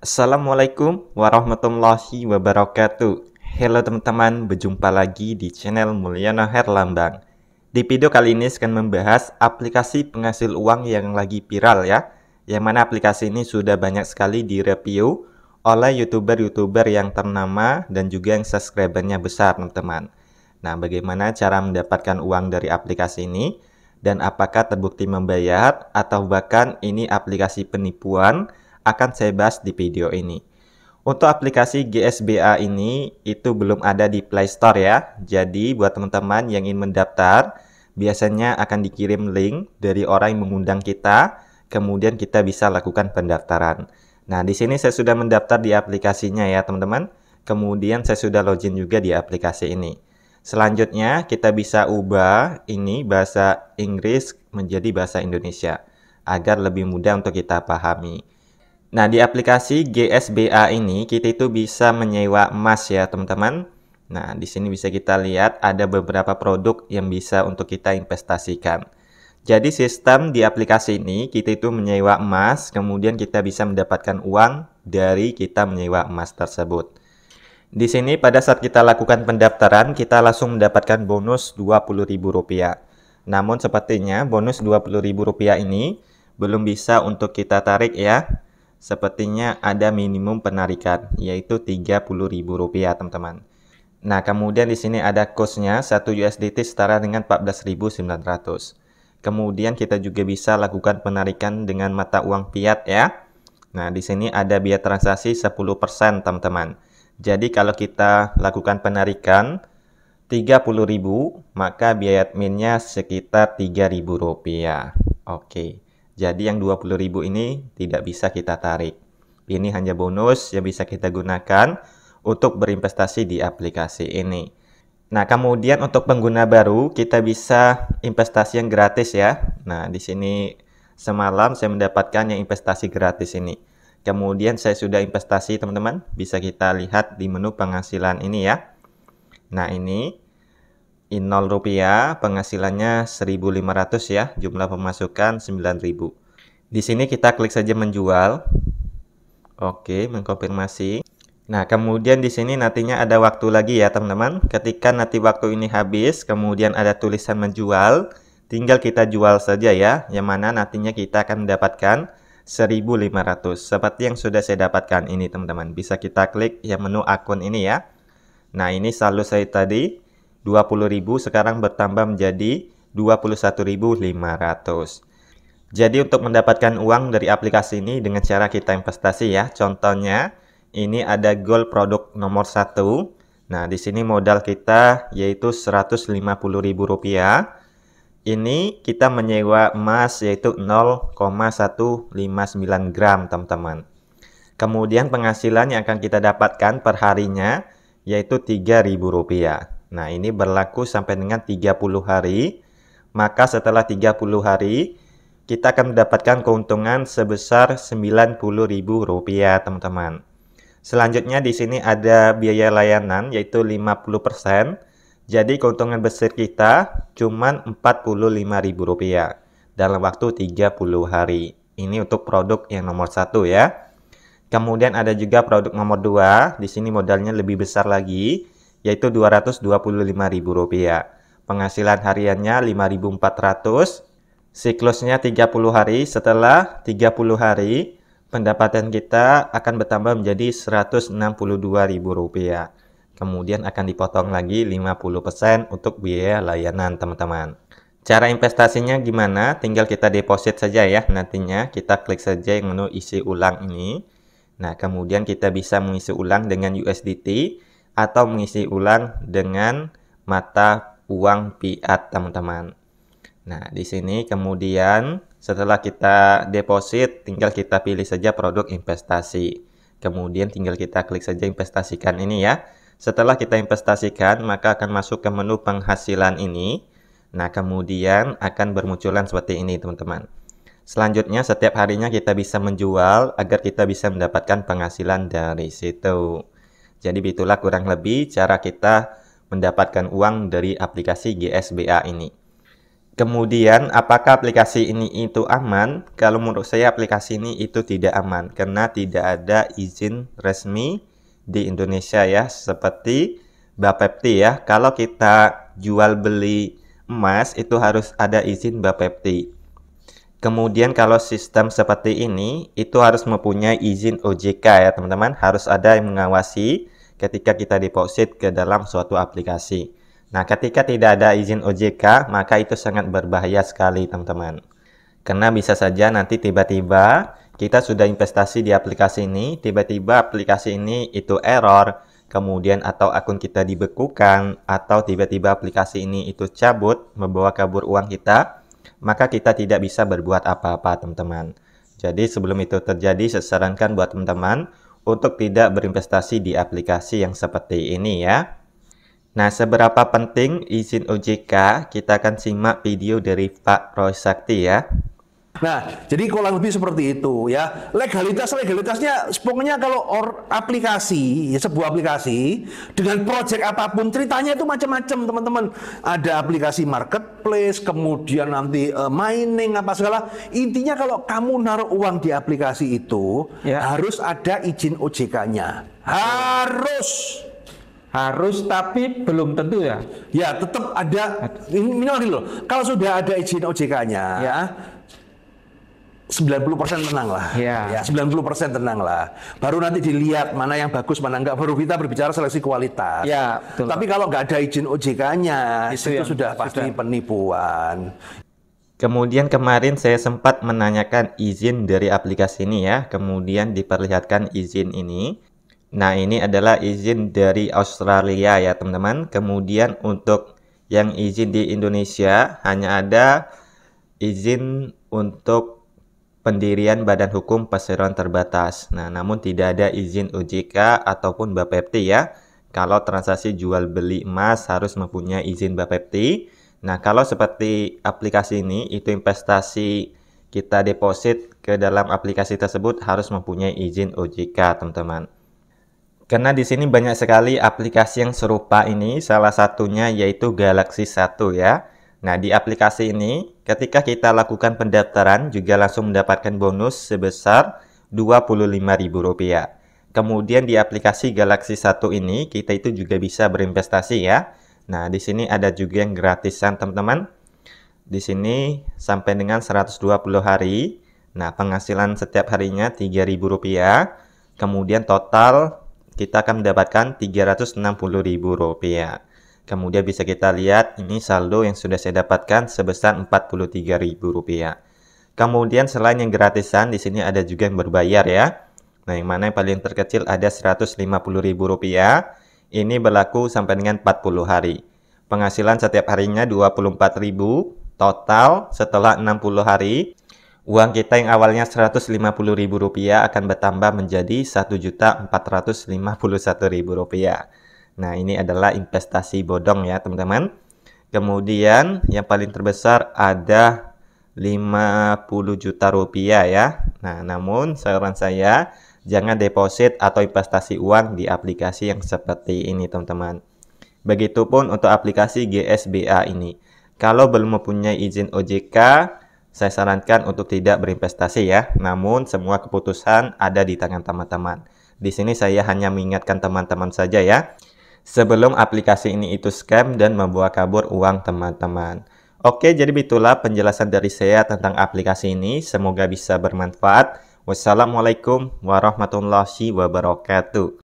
Assalamualaikum warahmatullahi wabarakatuh. Halo teman-teman, berjumpa lagi di channel Mulyono Herlambang. Di video kali ini saya akan membahas aplikasi penghasil uang yang lagi viral ya. Yang mana aplikasi ini sudah banyak sekali direview oleh youtuber-youtuber yang ternama dan juga yang subscribernya besar teman-teman. Nah, bagaimana cara mendapatkan uang dari aplikasi ini? Dan apakah terbukti membayar atau bahkan ini aplikasi penipuan? akan saya bahas di video ini. Untuk aplikasi GSBA ini itu belum ada di Play Store ya. Jadi buat teman-teman yang ingin mendaftar, biasanya akan dikirim link dari orang yang mengundang kita, kemudian kita bisa lakukan pendaftaran. Nah, di sini saya sudah mendaftar di aplikasinya ya, teman-teman. Kemudian saya sudah login juga di aplikasi ini. Selanjutnya, kita bisa ubah ini bahasa Inggris menjadi bahasa Indonesia agar lebih mudah untuk kita pahami. Nah, di aplikasi GSBA ini kita itu bisa menyewa emas ya, teman-teman. Nah, di sini bisa kita lihat ada beberapa produk yang bisa untuk kita investasikan. Jadi sistem di aplikasi ini kita itu menyewa emas, kemudian kita bisa mendapatkan uang dari kita menyewa emas tersebut. Di sini pada saat kita lakukan pendaftaran, kita langsung mendapatkan bonus Rp20.000. Namun sepertinya bonus Rp20.000 ini belum bisa untuk kita tarik ya sepertinya ada minimum penarikan yaitu Rp30.000 teman-teman. Nah, kemudian di sini ada kosnya 1 USDT setara dengan 14.900. Kemudian kita juga bisa lakukan penarikan dengan mata uang fiat ya. Nah, di sini ada biaya transaksi 10% teman-teman. Jadi kalau kita lakukan penarikan 30.000, maka biaya adminnya sekitar Rp3.000. Oke. Okay. Jadi yang 20.000 ini tidak bisa kita tarik. Ini hanya bonus yang bisa kita gunakan untuk berinvestasi di aplikasi ini. Nah, kemudian untuk pengguna baru kita bisa investasi yang gratis ya. Nah, di sini semalam saya mendapatkan yang investasi gratis ini. Kemudian saya sudah investasi teman-teman, bisa kita lihat di menu penghasilan ini ya. Nah, ini in 0 rupiah, penghasilannya 1.500 ya, jumlah pemasukan 9.000. Di sini kita klik saja menjual. Oke, mengkonfirmasi. Nah, kemudian di sini nantinya ada waktu lagi ya, teman-teman. Ketika nanti waktu ini habis, kemudian ada tulisan menjual, tinggal kita jual saja ya, yang mana nantinya kita akan mendapatkan 1500 seperti yang sudah saya dapatkan ini, teman-teman. Bisa kita klik yang menu akun ini ya. Nah, ini saldo saya tadi 20.000 sekarang bertambah menjadi 21.500. Jadi untuk mendapatkan uang dari aplikasi ini dengan cara kita investasi ya. Contohnya ini ada goal produk nomor 1. Nah, di sini modal kita yaitu Rp150.000. Ini kita menyewa emas yaitu 0,159 gram, teman-teman. Kemudian penghasilan yang akan kita dapatkan per harinya yaitu Rp3.000. Nah, ini berlaku sampai dengan 30 hari. Maka setelah 30 hari, kita akan mendapatkan keuntungan sebesar Rp90.000, teman-teman. Selanjutnya di sini ada biaya layanan yaitu 50%. Jadi keuntungan besar kita cuma Rp45.000 dalam waktu 30 hari. Ini untuk produk yang nomor satu ya. Kemudian ada juga produk nomor 2. Di sini modalnya lebih besar lagi yaitu Rp225.000. Penghasilan hariannya 5.400, siklusnya 30 hari. Setelah 30 hari, pendapatan kita akan bertambah menjadi Rp162.000. Kemudian akan dipotong lagi 50% untuk biaya layanan, teman-teman. Cara investasinya gimana? Tinggal kita deposit saja ya nantinya. Kita klik saja yang menu isi ulang ini. Nah, kemudian kita bisa mengisi ulang dengan USDT atau mengisi ulang dengan mata uang fiat teman-teman. Nah, di sini kemudian setelah kita deposit, tinggal kita pilih saja produk investasi. Kemudian tinggal kita klik saja investasikan ini ya. Setelah kita investasikan, maka akan masuk ke menu penghasilan ini. Nah, kemudian akan bermunculan seperti ini, teman-teman. Selanjutnya, setiap harinya kita bisa menjual agar kita bisa mendapatkan penghasilan dari situ. Jadi itulah kurang lebih cara kita mendapatkan uang dari aplikasi GSBA ini. Kemudian, apakah aplikasi ini itu aman? Kalau menurut saya aplikasi ini itu tidak aman karena tidak ada izin resmi di Indonesia ya, seperti Bapepti ya. Kalau kita jual beli emas itu harus ada izin Bapepti. Kemudian kalau sistem seperti ini itu harus mempunyai izin OJK ya, teman-teman. Harus ada yang mengawasi ketika kita deposit ke dalam suatu aplikasi. Nah, ketika tidak ada izin OJK, maka itu sangat berbahaya sekali, teman-teman. Karena bisa saja nanti tiba-tiba kita sudah investasi di aplikasi ini, tiba-tiba aplikasi ini itu error, kemudian atau akun kita dibekukan, atau tiba-tiba aplikasi ini itu cabut, membawa kabur uang kita, maka kita tidak bisa berbuat apa-apa, teman-teman. Jadi sebelum itu terjadi, saya sarankan buat teman-teman untuk tidak berinvestasi di aplikasi yang seperti ini ya. Nah, seberapa penting izin OJK? Kita akan simak video dari Pak Roy Sakti ya. Nah, jadi kurang lebih seperti itu ya. Legalitas legalitasnya sepungnya kalau or, aplikasi ya sebuah aplikasi dengan project apapun ceritanya itu macam-macam teman-teman. Ada aplikasi marketplace, kemudian nanti uh, mining apa segala. Intinya kalau kamu naruh uang di aplikasi itu ya. harus ada izin OJK-nya. Harus harus tapi belum tentu ya. Ya, tetap ada minimal loh. Kalau sudah ada izin OJK-nya ya 90% tenang lah. Iya. Ya. ya 90% tenang lah. Baru nanti dilihat mana yang bagus, mana enggak. Baru kita berbicara seleksi kualitas. Ya, betul. Tapi kalau nggak ada izin OJK-nya, itu, itu sudah pasti sudah. penipuan. Kemudian kemarin saya sempat menanyakan izin dari aplikasi ini ya. Kemudian diperlihatkan izin ini. Nah, ini adalah izin dari Australia ya, teman-teman. Kemudian untuk yang izin di Indonesia hanya ada izin untuk pendirian badan hukum perseroan terbatas. Nah, namun tidak ada izin OJK ataupun Bapepti ya. Kalau transaksi jual beli emas harus mempunyai izin Bapepti. Nah, kalau seperti aplikasi ini itu investasi kita deposit ke dalam aplikasi tersebut harus mempunyai izin OJK, teman-teman. Karena di sini banyak sekali aplikasi yang serupa ini, salah satunya yaitu Galaxy 1 ya. Nah, di aplikasi ini, ketika kita lakukan pendaftaran juga langsung mendapatkan bonus sebesar Rp25.000. Kemudian di aplikasi Galaxy 1 ini, kita itu juga bisa berinvestasi ya. Nah, di sini ada juga yang gratisan, teman-teman. Di sini sampai dengan 120 hari. Nah, penghasilan setiap harinya Rp3.000. Kemudian total kita akan mendapatkan Rp360.000. Kemudian bisa kita lihat ini saldo yang sudah saya dapatkan sebesar Rp43.000. Kemudian selain yang gratisan di sini ada juga yang berbayar ya. Nah, yang mana yang paling terkecil ada Rp150.000. Ini berlaku sampai dengan 40 hari. Penghasilan setiap harinya 24.000 total setelah 60 hari. Uang kita yang awalnya Rp150.000 akan bertambah menjadi Rp1.451.000. Nah, ini adalah investasi bodong ya, teman-teman. Kemudian yang paling terbesar ada 50 juta rupiah ya. Nah, namun saran saya jangan deposit atau investasi uang di aplikasi yang seperti ini, teman-teman. Begitupun untuk aplikasi GSBA ini. Kalau belum mempunyai izin OJK, saya sarankan untuk tidak berinvestasi ya. Namun semua keputusan ada di tangan teman-teman. Di sini saya hanya mengingatkan teman-teman saja ya sebelum aplikasi ini itu scam dan membawa kabur uang teman-teman. Oke, jadi itulah penjelasan dari saya tentang aplikasi ini. Semoga bisa bermanfaat. Wassalamualaikum warahmatullahi wabarakatuh.